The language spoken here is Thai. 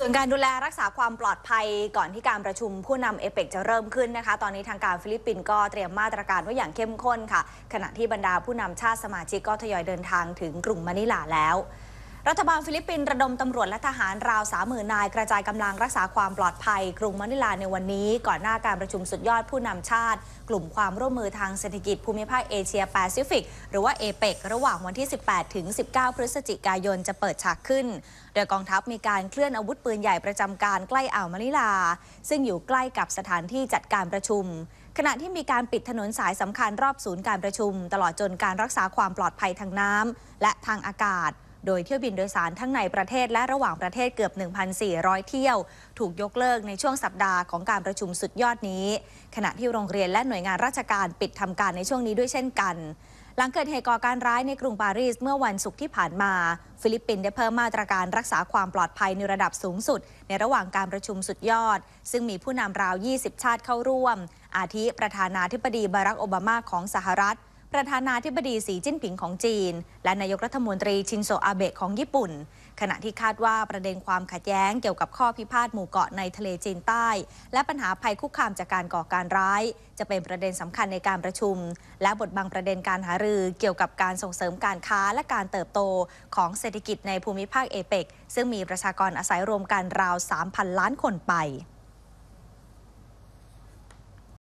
ส่วนการดูแลรักษาความปลอดภัยก่อนที่การประชุมผู้นำเอเปกจะเริ่มขึ้นนะคะ ตอนนี้ทางการฟิลิปปินส์ก็เตรียมมาตรการไว้อย่างเข้มข้นค่ะ ขณะที่บรรดาผู้นำชาติสมาชิกก็ทยอยเดินทางถึงกรุงมะนิลาแล้วรัฐบาลฟิลิปปินส์ระดมตำรวจและทหารราวสามหมื่นนาย กระจายกำลังรักษาความปลอดภัย กรุงมะนิลาในวันนี้ ก่อนหน้าการประชุมสุดยอดผู้นำชาติ กลุ่มความร่วมมือทางเศรษฐกิจภูมิภาคเอเชียแปซิฟิก หรือว่าเอเปกระหว่างวันที่ 18ถึง19 พฤศจิกายนจะเปิดฉากขึ้น โดยกองทัพมีการเคลื่อนอาวุธปืนใหญ่ประจำการใกล้อ่าวมะนิลา ซึ่งอยู่ใกล้กับสถานที่จัดการประชุม ขณะที่มีการปิดถนนสายสำคัญรอบศูนย์การประชุม ตลอดจนการรักษาความปลอดภัยทางน้ำและทางอากาศโดยเที่ยวบินโดยสารทั้งในประเทศและระหว่างประเทศเกือบ 1,400 เที่ยว ถูกยกเลิกในช่วงสัปดาห์ของการประชุมสุดยอดนี้ ขณะที่โรงเรียนและหน่วยงานราชการปิดทำการในช่วงนี้ด้วยเช่นกัน หลังเกิดเหตุก่อการร้ายในกรุงปารีสเมื่อวันศุกร์ที่ผ่านมา ฟิลิปปินส์ได้เพิ่มมาตรการรักษาความปลอดภัยในระดับสูงสุด ในระหว่างการประชุมสุดยอด ซึ่งมีผู้นำราว 20 ชาติเข้าร่วม อาทิประธานาธิบดีบารัก โอบามาของสหรัฐประธานาธิบดีสีจิ้นผิงของจีน และนายกรัฐมนตรีชินโซอาเบะของญี่ปุ่น ขณะที่คาดว่าประเด็นความขัดแย้งเกี่ยวกับข้อพิพาทหมู่เกาะในทะเลจีนใต้ และปัญหาภัยคุกคามจากการก่อการร้าย จะเป็นประเด็นสำคัญในการประชุม และบทบังประเด็นการหารือเกี่ยวกับการส่งเสริมการค้าและการเติบโตของเศรษฐกิจในภูมิภาคเอเปกซึ่งมีประชากรอาศัยรวมกันราว3,000ล้านคนไป